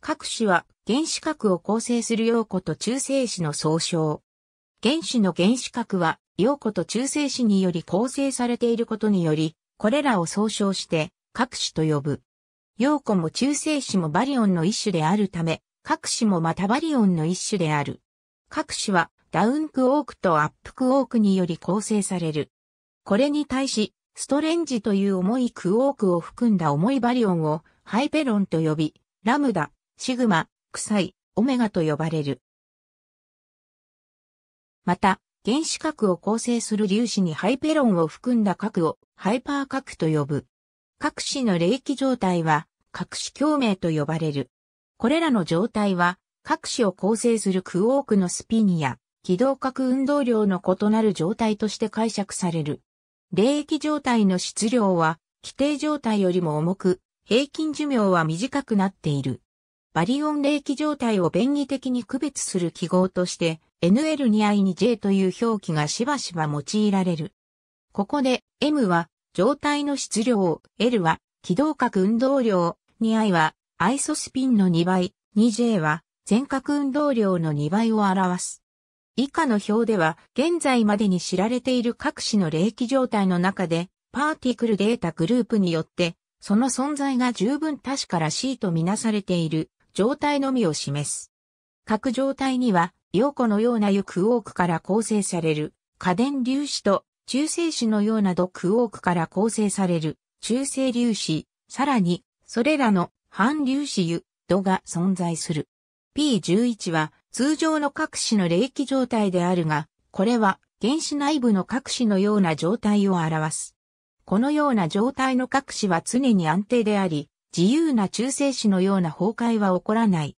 各種は原子核を構成する陽子と中性子の総称。原子の原子核は陽子と中性子により構成されていることにより、これらを総称して各種と呼ぶ。陽子も中性子もバリオンの一種であるため、各種もまたバリオンの一種である。各種はダウンクオークとアップクオークにより構成される。これに対し、ストレンジという重いクオークを含んだ重いバリオンをハイペロンと呼び、ラムダ、シグマ、臭い、オメガと呼ばれる。また、原子核を構成する粒子にハイペロンを含んだ核をハイパー核と呼ぶ。核子の霊気状態は核子共鳴と呼ばれる。これらの状態は核子を構成するクオークのスピンや軌道核運動量の異なる状態として解釈される。霊液状態の質量は規定状態よりも重く、平均寿命は短くなっている。バリオン冷気状態を便宜的に区別する記号として NL に I に J という表記がしばしば用いられる。ここで M は状態の質量、L は軌道角運動量、2I はアイソスピンの2倍、2J は全角運動量の2倍を表す。以下の表では現在までに知られている各種の霊気状態の中でパーティクルデータグループによってその存在が十分確からしいとみなされている状態のみを示す。各状態には、陽子のような油クオークから構成される、家電粒子と中性子のような毒クオークから構成される、中性粒子、さらに、それらの反粒子油、度が存在する。P11 は通常の各子の冷気状態であるが、これは原子内部の各子のような状態を表す。このような状態の各子は常に安定であり、自由な中性子のような崩壊は起こらない。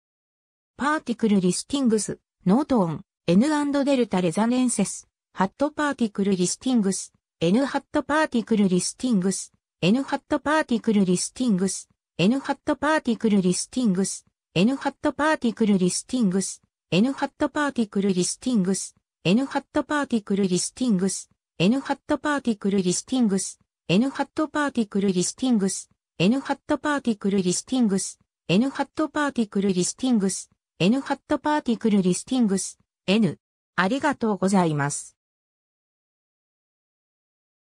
パーティクルリスティングス、ノートオン、N& デルタレザネンセス、ハットパーティクルリスティングス、N ハットパーティクルリスティングス、N ハットパーティクルリスティングス、N ハットパーティクルリスティングス、N ハットパーティクルリスティングス、N ハットパーティクルリスティングス、N ハットパーティクルリスティングス、N ハットパーティクルリスティングス、N ハットパーティクルリスティングス、N ハットパーティクルリスティングス N ハットパーティクルリスティングス N ハットパーティクルリスティングス N ありがとうございます。